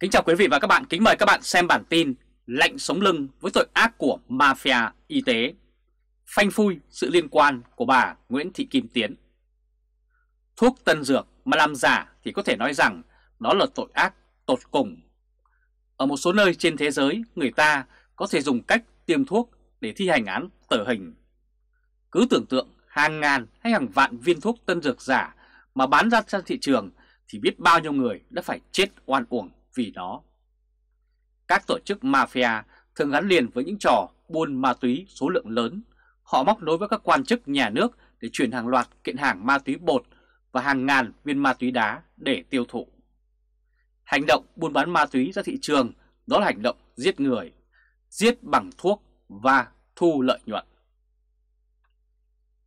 Kính chào quý vị và các bạn, kính mời các bạn xem bản tin Lệnh sống lưng với tội ác của mafia y tế Phanh phui sự liên quan của bà Nguyễn Thị Kim Tiến Thuốc tân dược mà làm giả thì có thể nói rằng đó là tội ác tột cùng Ở một số nơi trên thế giới người ta có thể dùng cách tiêm thuốc để thi hành án tử hình Cứ tưởng tượng hàng ngàn hay hàng vạn viên thuốc tân dược giả mà bán ra trên thị trường thì biết bao nhiêu người đã phải chết oan uổng vì nó. Các tổ chức mafia thường gắn liền với những trò buôn ma túy số lượng lớn. Họ móc nối với các quan chức nhà nước để chuyển hàng loạt kiện hàng ma túy bột và hàng ngàn viên ma túy đá để tiêu thụ. Hành động buôn bán ma túy ra thị trường đó là hành động giết người, giết bằng thuốc và thu lợi nhuận.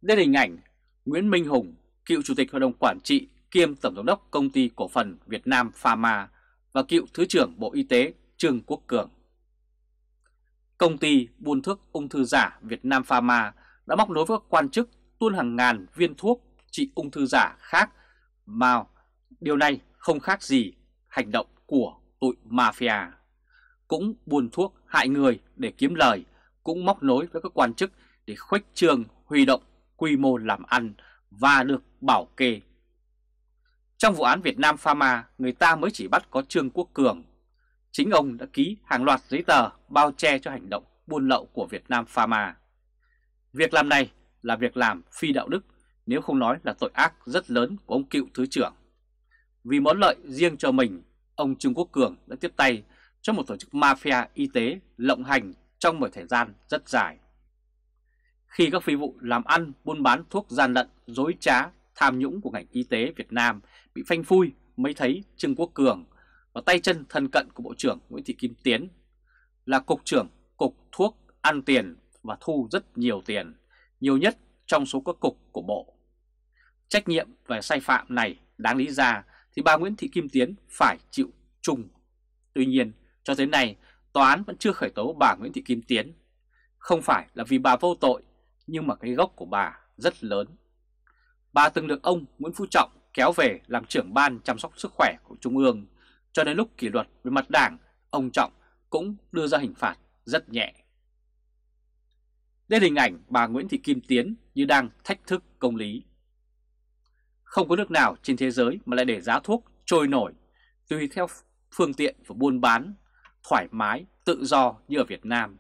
Đây là hình ảnh Nguyễn Minh Hùng, cựu chủ tịch hội đồng quản trị kiêm tổng giám đốc công ty cổ phần Việt Nam Pharma và cựu Thứ trưởng Bộ Y tế Trương Quốc Cường. Công ty buôn thuốc ung thư giả Việt Nam Pharma đã móc nối với các quan chức tuôn hàng ngàn viên thuốc trị ung thư giả khác mà điều này không khác gì hành động của tội mafia. Cũng buôn thuốc hại người để kiếm lời, cũng móc nối với các quan chức để khuếch trường huy động quy mô làm ăn và được bảo kê trong vụ án Việt Nam Pharma, người ta mới chỉ bắt có Trương Quốc Cường. Chính ông đã ký hàng loạt giấy tờ bao che cho hành động buôn lậu của Việt Nam Pharma. Việc làm này là việc làm phi đạo đức, nếu không nói là tội ác rất lớn của ông cựu Thứ trưởng. Vì muốn lợi riêng cho mình, ông Trương Quốc Cường đã tiếp tay cho một tổ chức mafia y tế lộng hành trong một thời gian rất dài. Khi các phi vụ làm ăn, buôn bán thuốc gian lận, dối trá, tham nhũng của ngành y tế Việt Nam bị phanh phui mới thấy Trương Quốc Cường và tay chân thân cận của Bộ trưởng Nguyễn Thị Kim Tiến là Cục trưởng Cục Thuốc ăn tiền và thu rất nhiều tiền, nhiều nhất trong số các cục của Bộ. Trách nhiệm về sai phạm này đáng lý ra thì bà Nguyễn Thị Kim Tiến phải chịu chung. Tuy nhiên, cho đến nay, tòa án vẫn chưa khởi tố bà Nguyễn Thị Kim Tiến. Không phải là vì bà vô tội, nhưng mà cái gốc của bà rất lớn Bà từng được ông Nguyễn Phú Trọng kéo về làm trưởng ban chăm sóc sức khỏe của Trung ương. Cho đến lúc kỷ luật về mặt đảng, ông Trọng cũng đưa ra hình phạt rất nhẹ. Đây là hình ảnh bà Nguyễn Thị Kim Tiến như đang thách thức công lý. Không có nước nào trên thế giới mà lại để giá thuốc trôi nổi, tùy theo phương tiện và buôn bán, thoải mái, tự do như ở Việt Nam.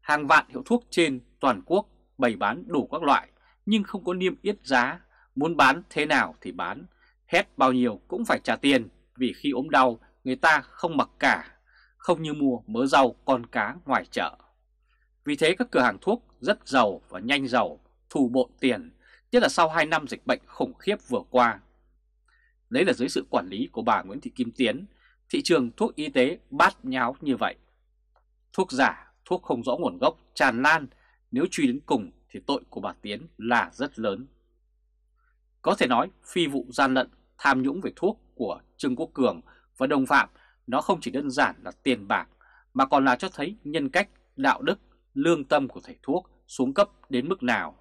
Hàng vạn hiệu thuốc trên toàn quốc bày bán đủ các loại nhưng không có niêm yết giá Muốn bán thế nào thì bán, hết bao nhiêu cũng phải trả tiền vì khi ốm đau người ta không mặc cả, không như mua mớ rau con cá ngoài chợ. Vì thế các cửa hàng thuốc rất giàu và nhanh giàu, thu bộ tiền, nhất là sau 2 năm dịch bệnh khủng khiếp vừa qua. Đấy là dưới sự quản lý của bà Nguyễn Thị Kim Tiến, thị trường thuốc y tế bát nháo như vậy. Thuốc giả, thuốc không rõ nguồn gốc tràn lan, nếu truy đến cùng thì tội của bà Tiến là rất lớn. Có thể nói phi vụ gian lận tham nhũng về thuốc của Trương Quốc Cường và đồng phạm nó không chỉ đơn giản là tiền bạc mà còn là cho thấy nhân cách, đạo đức, lương tâm của thầy thuốc xuống cấp đến mức nào.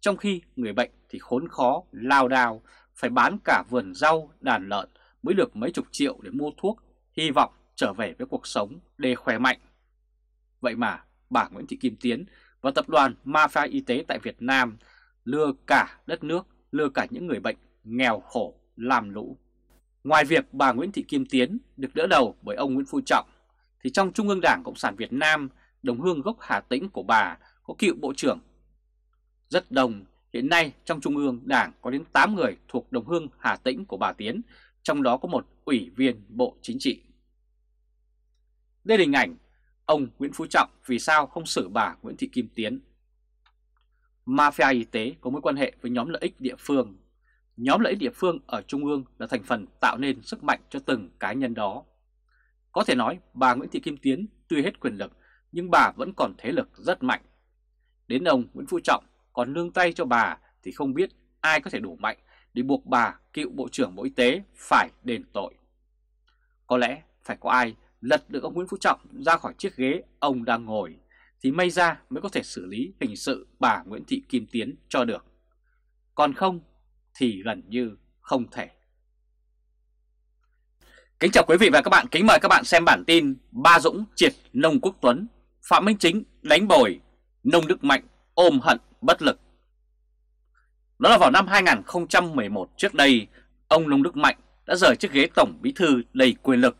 Trong khi người bệnh thì khốn khó, lao đao, phải bán cả vườn rau, đàn lợn mới được mấy chục triệu để mua thuốc, hy vọng trở về với cuộc sống để khỏe mạnh. Vậy mà bà Nguyễn Thị Kim Tiến và tập đoàn Mafia Y tế tại Việt Nam lừa cả đất nước lừa cả những người bệnh nghèo khổ làm lũ. Ngoài việc bà Nguyễn Thị Kim Tiến được đỡ đầu bởi ông Nguyễn Phú Trọng, thì trong Trung ương Đảng Cộng sản Việt Nam, đồng hương gốc Hà Tĩnh của bà có cựu bộ trưởng. Rất đồng, hiện nay trong Trung ương Đảng có đến 8 người thuộc đồng hương Hà Tĩnh của bà Tiến, trong đó có một ủy viên Bộ Chính trị. Đây là hình ảnh ông Nguyễn Phú Trọng vì sao không xử bà Nguyễn Thị Kim Tiến. Mafia y tế có mối quan hệ với nhóm lợi ích địa phương. Nhóm lợi ích địa phương ở Trung ương là thành phần tạo nên sức mạnh cho từng cá nhân đó. Có thể nói bà Nguyễn Thị Kim Tiến tuy hết quyền lực nhưng bà vẫn còn thế lực rất mạnh. Đến ông Nguyễn Phú Trọng còn nương tay cho bà thì không biết ai có thể đủ mạnh để buộc bà cựu Bộ trưởng Bộ Y tế phải đền tội. Có lẽ phải có ai lật được ông Nguyễn Phú Trọng ra khỏi chiếc ghế ông đang ngồi thì may ra mới có thể xử lý hình sự bà Nguyễn Thị Kim Tiến cho được. Còn không thì gần như không thể. Kính chào quý vị và các bạn, kính mời các bạn xem bản tin Ba Dũng triệt Nông Quốc Tuấn, Phạm Minh Chính đánh bồi, Nông Đức Mạnh ôm hận bất lực. Đó là vào năm 2011 trước đây, ông Nông Đức Mạnh đã rời chiếc ghế Tổng Bí Thư đầy quyền lực.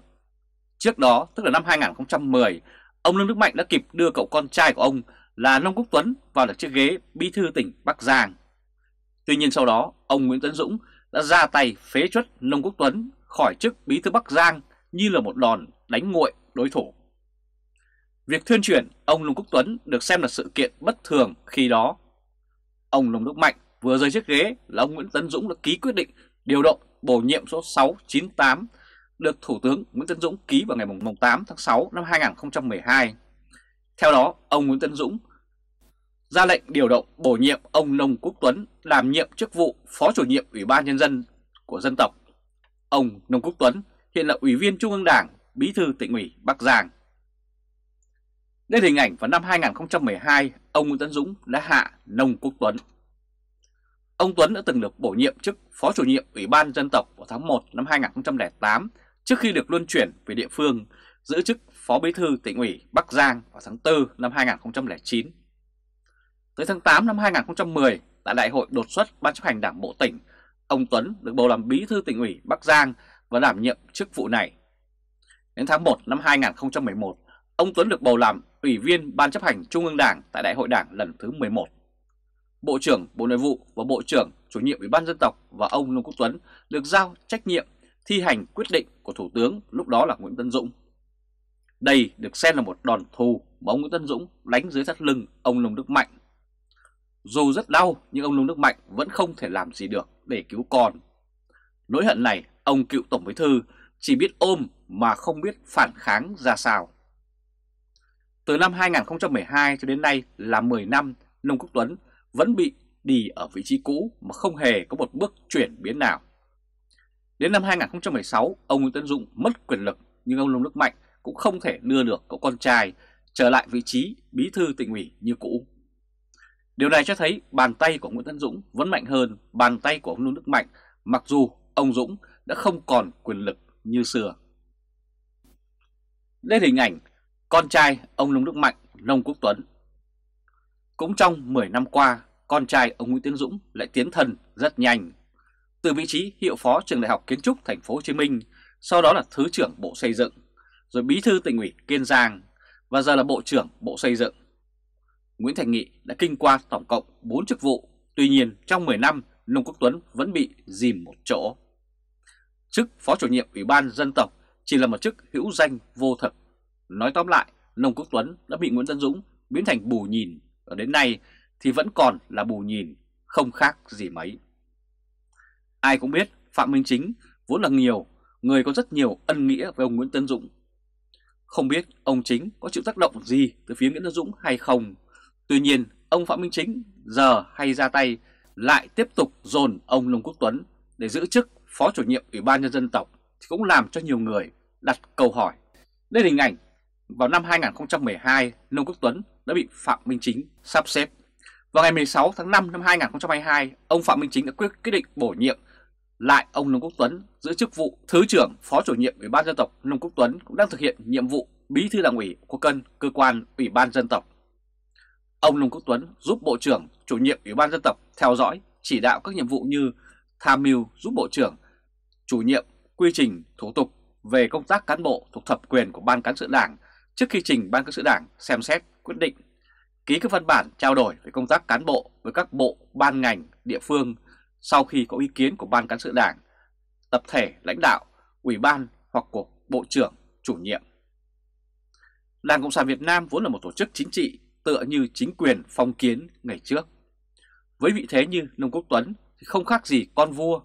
Trước đó, tức là năm 2010, Ông Lương Đức Mạnh đã kịp đưa cậu con trai của ông là Nông Quốc Tuấn vào được chiếc ghế bí thư tỉnh Bắc Giang. Tuy nhiên sau đó, ông Nguyễn Tấn Dũng đã ra tay phế chuất Nông Quốc Tuấn khỏi chức bí thư Bắc Giang như là một đòn đánh nguội đối thủ. Việc thuyên chuyển ông Nông Quốc Tuấn được xem là sự kiện bất thường khi đó. Ông Nông Đức Mạnh vừa rời chiếc ghế là ông Nguyễn Tấn Dũng đã ký quyết định điều động bổ nhiệm số 698 được Thủ tướng Nguyễn Tấn Dũng ký vào ngày 8 tháng 6 năm 2012. Theo đó, ông Nguyễn Tấn Dũng ra lệnh điều động bổ nhiệm ông Nông Quốc Tuấn làm nhiệm chức vụ Phó chủ nhiệm Ủy ban Nhân dân của dân tộc. Ông Nông Quốc Tuấn hiện là Ủy viên Trung ương Đảng, Bí thư tỉnh ủy Bắc Giang. Đây là hình ảnh vào năm 2012, ông Nguyễn Tấn Dũng đã hạ Nông Quốc Tuấn. Ông Tuấn đã từng được bổ nhiệm chức Phó chủ nhiệm Ủy ban Dân tộc vào tháng 1 năm 2008 trước khi được luân chuyển về địa phương, giữ chức Phó Bí thư tỉnh ủy Bắc Giang vào tháng 4 năm 2009. Tới tháng 8 năm 2010, tại đại hội đột xuất Ban chấp hành Đảng Bộ tỉnh, ông Tuấn được bầu làm Bí thư tỉnh ủy Bắc Giang và đảm nhiệm chức vụ này. Đến tháng 1 năm 2011, ông Tuấn được bầu làm Ủy viên Ban chấp hành Trung ương Đảng tại Đại hội Đảng lần thứ 11. Bộ trưởng Bộ Nội vụ và Bộ trưởng Chủ nhiệm Ủy ban Dân tộc và ông Nông Quốc Tuấn được giao trách nhiệm thi hành quyết định của Thủ tướng lúc đó là Nguyễn Tân Dũng. Đây được xem là một đòn thù mà ông Nguyễn Tân Dũng đánh dưới thắt lưng ông Nông Đức Mạnh. Dù rất đau nhưng ông Nông Đức Mạnh vẫn không thể làm gì được để cứu con. Nỗi hận này ông cựu Tổng Bí Thư chỉ biết ôm mà không biết phản kháng ra sao. Từ năm 2012 cho đến nay là 10 năm, Nông Quốc Tuấn vẫn bị đi ở vị trí cũ mà không hề có một bước chuyển biến nào. Đến năm 2016, ông Nguyễn Tấn Dũng mất quyền lực nhưng ông Nông Đức Mạnh cũng không thể đưa được cậu con trai trở lại vị trí bí thư tỉnh ủy như cũ. Điều này cho thấy bàn tay của Nguyễn Tấn Dũng vẫn mạnh hơn bàn tay của ông Nông Đức Mạnh mặc dù ông Dũng đã không còn quyền lực như xưa. đây hình ảnh con trai ông Nông Đức Mạnh, Nông Quốc Tuấn. Cũng trong 10 năm qua, con trai ông Nguyễn Tiến Dũng lại tiến thần rất nhanh từ vị trí hiệu phó trường Đại học Kiến trúc Thành phố Hồ Chí Minh, sau đó là thứ trưởng Bộ Xây dựng, rồi bí thư tỉnh ủy Kiên Giang và giờ là bộ trưởng Bộ Xây dựng. Nguyễn Thành Nghị đã kinh qua tổng cộng 4 chức vụ, tuy nhiên trong 10 năm Nông Quốc Tuấn vẫn bị dìm một chỗ. Chức phó chủ nhiệm Ủy ban dân tộc chỉ là một chức hữu danh vô thực. Nói tóm lại, Nông Quốc Tuấn đã bị Nguyễn Tân Dũng biến thành bù nhìn, và đến nay thì vẫn còn là bù nhìn, không khác gì mấy. Ai cũng biết Phạm Minh Chính vốn là nhiều, người có rất nhiều ân nghĩa với ông Nguyễn Tân Dũng. Không biết ông Chính có chịu tác động gì từ phía Nguyễn Tân Dũng hay không. Tuy nhiên, ông Phạm Minh Chính giờ hay ra tay lại tiếp tục dồn ông Lương Quốc Tuấn để giữ chức Phó chủ nhiệm Ủy ban Nhân dân tộc thì cũng làm cho nhiều người đặt câu hỏi. Đây là hình ảnh vào năm 2012, Lương Quốc Tuấn đã bị Phạm Minh Chính sắp xếp. Vào ngày 16 tháng 5 năm 2022, ông Phạm Minh Chính đã quyết định bổ nhiệm lại ông Nông Quốc Tuấn giữ chức vụ Thứ trưởng Phó chủ nhiệm Ủy ban Dân tộc Nông Quốc Tuấn cũng đang thực hiện nhiệm vụ Bí thư Đảng ủy của cân cơ quan Ủy ban Dân tộc. Ông Nông Quốc Tuấn giúp Bộ trưởng chủ nhiệm Ủy ban Dân tộc theo dõi, chỉ đạo các nhiệm vụ như tham mưu giúp Bộ trưởng chủ nhiệm quy trình thủ tục về công tác cán bộ thuộc thẩm quyền của Ban Cán sự Đảng trước khi trình Ban Cán sự Đảng xem xét quyết định, ký các văn bản trao đổi về công tác cán bộ với các bộ, ban ngành, địa phương sau khi có ý kiến của Ban Cán sự Đảng, tập thể lãnh đạo, ủy ban hoặc của Bộ trưởng, chủ nhiệm. Đảng Cộng sản Việt Nam vốn là một tổ chức chính trị tựa như chính quyền phong kiến ngày trước. Với vị thế như Nông Quốc Tuấn thì không khác gì con vua.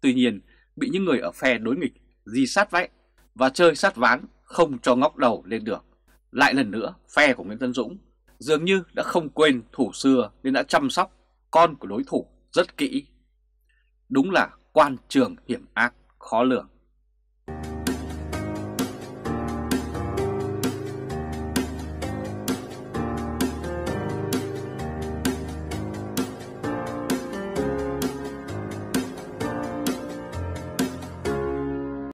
Tuy nhiên, bị những người ở phe đối nghịch di sát vãi và chơi sát ván không cho ngóc đầu lên được. Lại lần nữa, phe của Nguyễn Tân Dũng dường như đã không quên thủ xưa nên đã chăm sóc con của đối thủ rất kỹ Đúng là quan trường hiểm ác khó lường.